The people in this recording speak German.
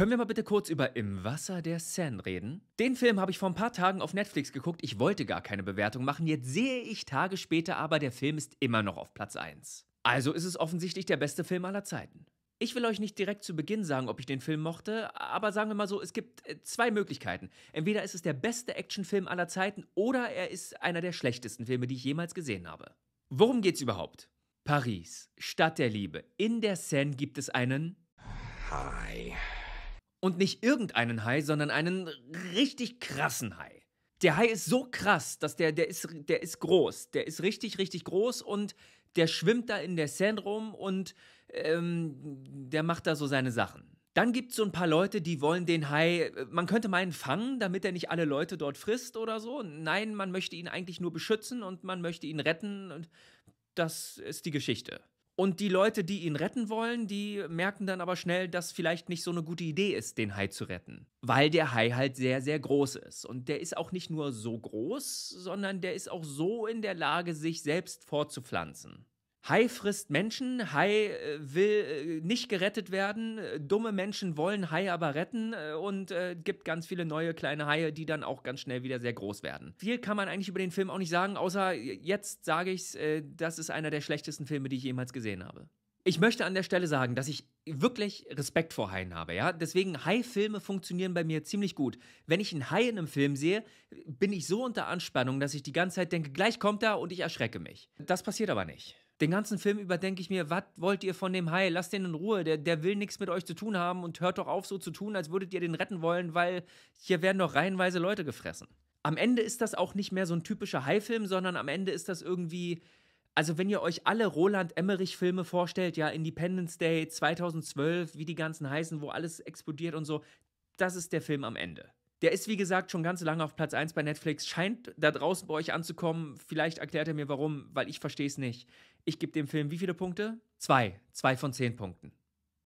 Können wir mal bitte kurz über Im Wasser der Seine reden? Den Film habe ich vor ein paar Tagen auf Netflix geguckt. Ich wollte gar keine Bewertung machen. Jetzt sehe ich Tage später aber, der Film ist immer noch auf Platz 1. Also ist es offensichtlich der beste Film aller Zeiten. Ich will euch nicht direkt zu Beginn sagen, ob ich den Film mochte, aber sagen wir mal so, es gibt äh, zwei Möglichkeiten. Entweder ist es der beste Actionfilm aller Zeiten oder er ist einer der schlechtesten Filme, die ich jemals gesehen habe. Worum geht's überhaupt? Paris, Stadt der Liebe. In der Seine gibt es einen Hi. Und nicht irgendeinen Hai, sondern einen richtig krassen Hai. Der Hai ist so krass, dass der, der ist, der ist groß. Der ist richtig, richtig groß und der schwimmt da in der Sand rum und ähm, der macht da so seine Sachen. Dann gibt es so ein paar Leute, die wollen den Hai, äh, man könnte meinen fangen, damit er nicht alle Leute dort frisst oder so. Nein, man möchte ihn eigentlich nur beschützen und man möchte ihn retten und das ist die Geschichte. Und die Leute, die ihn retten wollen, die merken dann aber schnell, dass vielleicht nicht so eine gute Idee ist, den Hai zu retten. Weil der Hai halt sehr, sehr groß ist. Und der ist auch nicht nur so groß, sondern der ist auch so in der Lage, sich selbst fortzupflanzen. Hai frisst Menschen, Hai äh, will äh, nicht gerettet werden, äh, dumme Menschen wollen Hai aber retten und äh, gibt ganz viele neue kleine Haie, die dann auch ganz schnell wieder sehr groß werden. Viel kann man eigentlich über den Film auch nicht sagen, außer jetzt sage ich es, äh, das ist einer der schlechtesten Filme, die ich jemals gesehen habe. Ich möchte an der Stelle sagen, dass ich wirklich Respekt vor Haien habe, ja? Deswegen Hai-Filme funktionieren bei mir ziemlich gut. Wenn ich einen Hai in einem Film sehe, bin ich so unter Anspannung, dass ich die ganze Zeit denke, gleich kommt er und ich erschrecke mich. Das passiert aber nicht. Den ganzen Film über denke ich mir, was wollt ihr von dem Hai? Lasst den in Ruhe, der, der will nichts mit euch zu tun haben und hört doch auf, so zu tun, als würdet ihr den retten wollen, weil hier werden doch reihenweise Leute gefressen. Am Ende ist das auch nicht mehr so ein typischer Hai-Film, sondern am Ende ist das irgendwie also wenn ihr euch alle Roland Emmerich Filme vorstellt, ja Independence Day 2012, wie die ganzen heißen, wo alles explodiert und so, das ist der Film am Ende. Der ist wie gesagt schon ganz lange auf Platz 1 bei Netflix, scheint da draußen bei euch anzukommen. Vielleicht erklärt er mir warum, weil ich verstehe es nicht. Ich gebe dem Film wie viele Punkte? Zwei. Zwei von zehn Punkten.